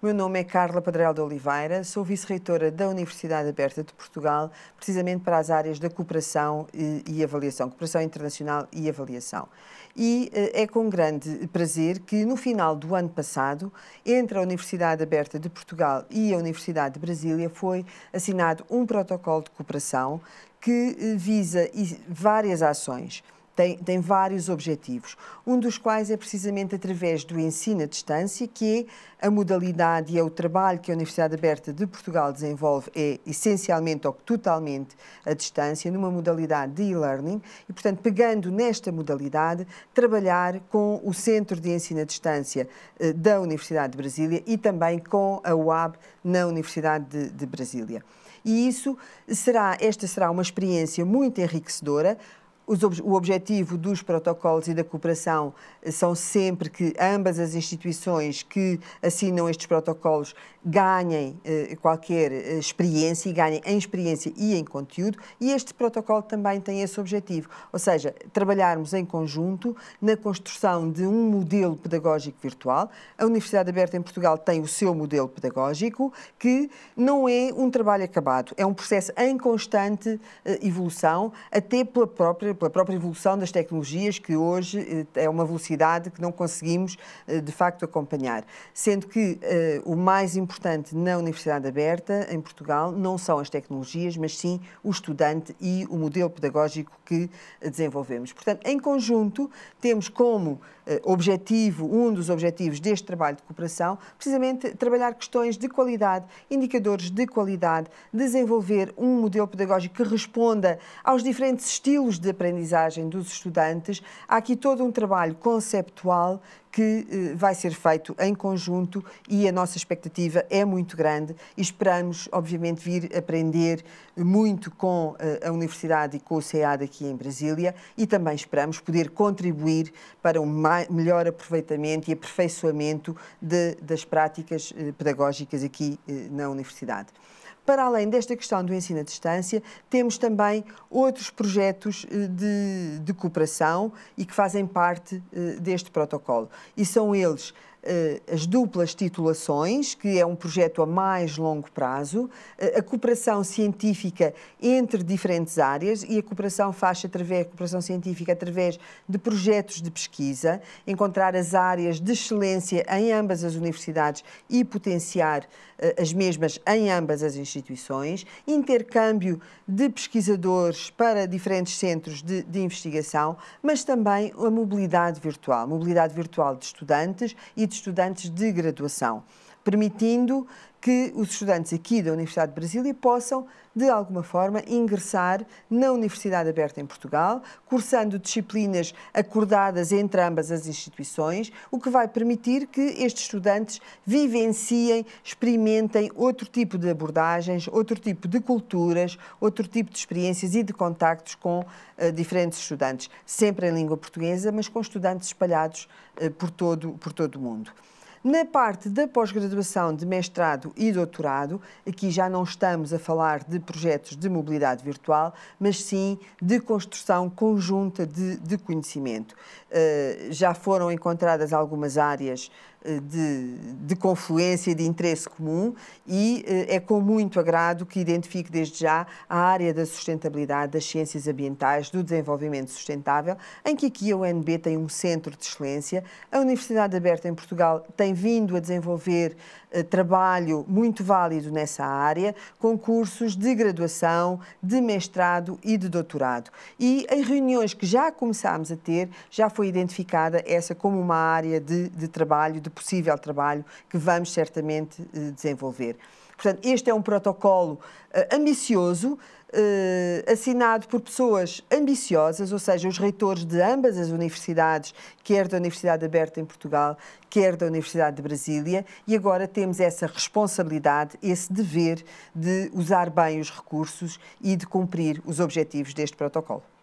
O meu nome é Carla Padrel de Oliveira, sou vice-reitora da Universidade Aberta de Portugal, precisamente para as áreas da cooperação e, eh, e avaliação, cooperação internacional e avaliação. E eh, é com grande prazer que, no final do ano passado, entre a Universidade Aberta de Portugal e a Universidade de Brasília, foi assinado um protocolo de cooperação que eh, visa várias ações tem, tem vários objetivos, um dos quais é precisamente através do ensino à distância, que é a modalidade e é o trabalho que a Universidade Aberta de Portugal desenvolve, é essencialmente ou totalmente à distância, numa modalidade de e-learning, e, portanto, pegando nesta modalidade, trabalhar com o Centro de Ensino à Distância eh, da Universidade de Brasília e também com a UAB na Universidade de, de Brasília. E isso será, esta será uma experiência muito enriquecedora, os, o objetivo dos protocolos e da cooperação eh, são sempre que ambas as instituições que assinam estes protocolos ganhem eh, qualquer eh, experiência e ganhem em experiência e em conteúdo, e este protocolo também tem esse objetivo, ou seja, trabalharmos em conjunto na construção de um modelo pedagógico virtual. A Universidade Aberta em Portugal tem o seu modelo pedagógico, que não é um trabalho acabado, é um processo em constante eh, evolução, até pela própria pela própria evolução das tecnologias, que hoje eh, é uma velocidade que não conseguimos, eh, de facto, acompanhar. Sendo que eh, o mais importante na Universidade Aberta, em Portugal, não são as tecnologias, mas sim o estudante e o modelo pedagógico que desenvolvemos. Portanto, em conjunto, temos como objetivo, um dos objetivos deste trabalho de cooperação, precisamente trabalhar questões de qualidade, indicadores de qualidade, desenvolver um modelo pedagógico que responda aos diferentes estilos de aprendizagem aprendizagem dos estudantes. Há aqui todo um trabalho conceptual que eh, vai ser feito em conjunto e a nossa expectativa é muito grande e esperamos, obviamente, vir aprender muito com eh, a Universidade e com o CEAD aqui em Brasília e também esperamos poder contribuir para um melhor aproveitamento e aperfeiçoamento de, das práticas eh, pedagógicas aqui na Universidade. Para além desta questão do ensino à distância, temos também outros projetos de, de cooperação e que fazem parte deste protocolo e são eles eh, as duplas titulações, que é um projeto a mais longo prazo, eh, a cooperação científica entre diferentes áreas e a cooperação faz através cooperação científica através de projetos de pesquisa, encontrar as áreas de excelência em ambas as universidades e potenciar eh, as mesmas em ambas as instituições, intercâmbio de pesquisadores para diferentes centros de, de investigação, mas também a mobilidade virtual, mobilidade virtual de Estudantes e de Estudantes de Graduação permitindo que os estudantes aqui da Universidade de Brasília possam, de alguma forma, ingressar na Universidade Aberta em Portugal, cursando disciplinas acordadas entre ambas as instituições, o que vai permitir que estes estudantes vivenciem, experimentem outro tipo de abordagens, outro tipo de culturas, outro tipo de experiências e de contactos com uh, diferentes estudantes, sempre em língua portuguesa, mas com estudantes espalhados uh, por, todo, por todo o mundo. Na parte da pós-graduação de mestrado e doutorado, aqui já não estamos a falar de projetos de mobilidade virtual, mas sim de construção conjunta de, de conhecimento. Uh, já foram encontradas algumas áreas eh, de, de, confluência, de interesse comum e eh, é com muito agrado que identifico desde já a área da sustentabilidade, das ciências ambientais, do desenvolvimento sustentável, em que aqui a UNB tem um centro de excelência. A Universidade Aberta em Portugal tem vindo a desenvolver uh, trabalho muito válido nessa área, com cursos de graduação, de mestrado e de doutorado. E em reuniões que já começámos a ter, já foi identificada essa como uma área de, de trabalho, de possível trabalho que vamos certamente eh, desenvolver. Portanto, este é um protocolo eh, ambicioso, eh, assinado por pessoas ambiciosas, ou seja, os reitores de ambas as universidades, quer da Universidade Aberta em Portugal, quer da Universidade de Brasília, e agora temos essa responsabilidade, esse dever de usar bem os recursos e de cumprir os objetivos deste protocolo.